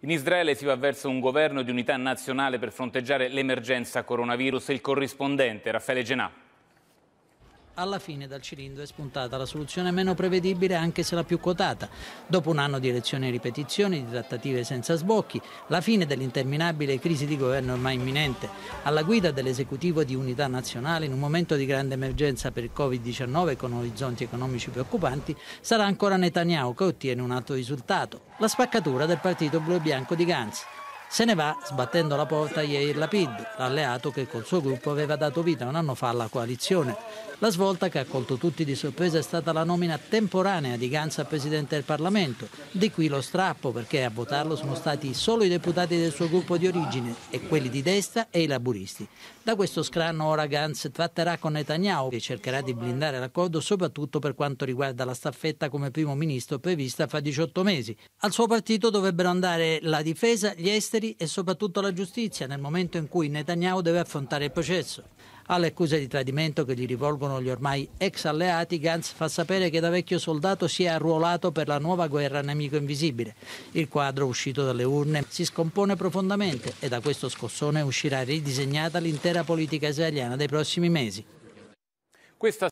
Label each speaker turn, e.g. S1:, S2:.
S1: In Israele si va verso un governo di unità nazionale per fronteggiare l'emergenza coronavirus. Il corrispondente Raffaele Genà
S2: alla fine dal cilindro è spuntata la soluzione meno prevedibile anche se la più quotata. Dopo un anno di elezioni e ripetizioni, di trattative senza sbocchi, la fine dell'interminabile crisi di governo ormai imminente, alla guida dell'esecutivo di unità nazionale in un momento di grande emergenza per il Covid-19 con orizzonti economici preoccupanti, sarà ancora Netanyahu che ottiene un altro risultato, la spaccatura del partito blu e bianco di Gantz se ne va sbattendo la porta Yair Lapid, l'alleato che col suo gruppo aveva dato vita un anno fa alla coalizione. La svolta che ha colto tutti di sorpresa è stata la nomina temporanea di Gans a Presidente del Parlamento. Di qui lo strappo perché a votarlo sono stati solo i deputati del suo gruppo di origine e quelli di destra e i laburisti. Da questo scranno ora Gans tratterà con Netanyahu che cercherà di blindare l'accordo soprattutto per quanto riguarda la staffetta come primo ministro prevista fra 18 mesi. Al suo partito dovrebbero andare la difesa, gli esteri esteri e soprattutto alla giustizia nel momento in cui Netanyahu deve affrontare il processo. Alle accuse di tradimento che gli rivolgono gli ormai ex alleati, Gantz fa sapere che da vecchio soldato si è arruolato per la nuova guerra nemico invisibile. Il quadro uscito dalle urne si scompone profondamente e da questo scossone uscirà ridisegnata l'intera politica israeliana dei prossimi mesi. Questa